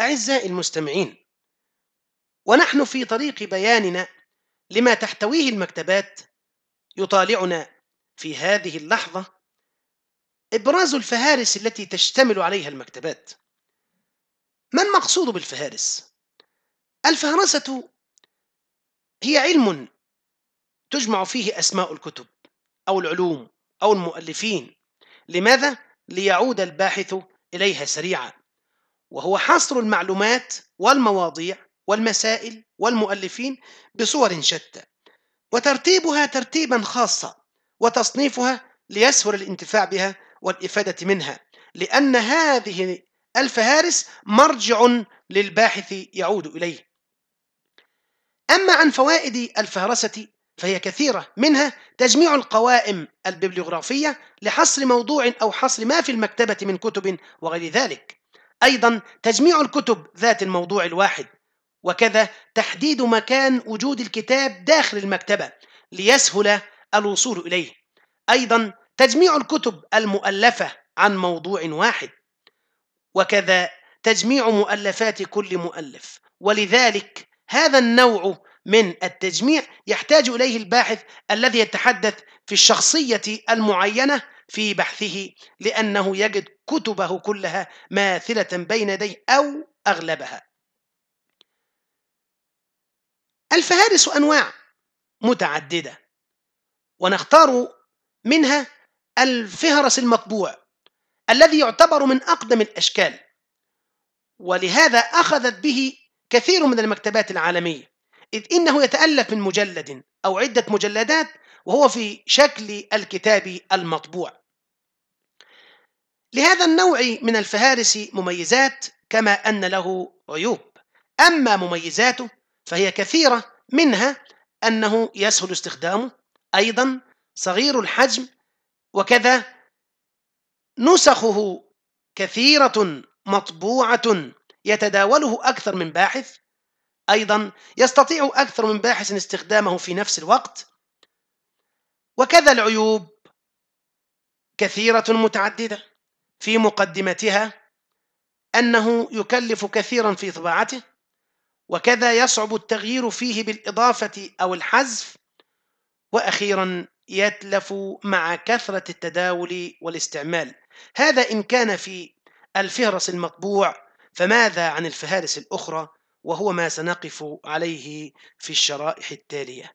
أعزائي المستمعين، ونحن في طريق بياننا لما تحتويه المكتبات، يطالعنا في هذه اللحظة إبراز الفهارس التي تشتمل عليها المكتبات. ما المقصود بالفهارس؟ الفهرسة هي علم تجمع فيه أسماء الكتب أو العلوم أو المؤلفين، لماذا؟ ليعود الباحث إليها سريعا. وهو حصر المعلومات والمواضيع والمسائل والمؤلفين بصور شتى وترتيبها ترتيبا خاصة وتصنيفها ليسهل الانتفاع بها والإفادة منها لأن هذه الفهارس مرجع للباحث يعود إليه أما عن فوائد الفهرسة فهي كثيرة منها تجميع القوائم الببليوغرافية لحصر موضوع أو حصر ما في المكتبة من كتب وغير ذلك أيضا تجميع الكتب ذات الموضوع الواحد وكذا تحديد مكان وجود الكتاب داخل المكتبة ليسهل الوصول إليه أيضا تجميع الكتب المؤلفة عن موضوع واحد وكذا تجميع مؤلفات كل مؤلف ولذلك هذا النوع من التجميع يحتاج إليه الباحث الذي يتحدث في الشخصية المعينة في بحثه لأنه يجد كتبه كلها ماثلة بين يديه أو أغلبها الفهارس أنواع متعددة ونختار منها الفهرس المطبوع الذي يعتبر من أقدم الأشكال ولهذا أخذت به كثير من المكتبات العالمية إذ إنه يتألف من مجلد أو عدة مجلدات وهو في شكل الكتاب المطبوع لهذا النوع من الفهارس مميزات كما أن له عيوب أما مميزاته فهي كثيرة منها أنه يسهل استخدامه أيضا صغير الحجم وكذا نسخه كثيرة مطبوعة يتداوله أكثر من باحث أيضا يستطيع أكثر من باحث استخدامه في نفس الوقت وكذا العيوب كثيرة متعددة في مقدمتها أنه يكلف كثيرا في طباعته وكذا يصعب التغيير فيه بالإضافة أو الحذف وأخيرا يتلف مع كثرة التداول والاستعمال هذا إن كان في الفهرس المطبوع فماذا عن الفهارس الأخرى وهو ما سنقف عليه في الشرائح التالية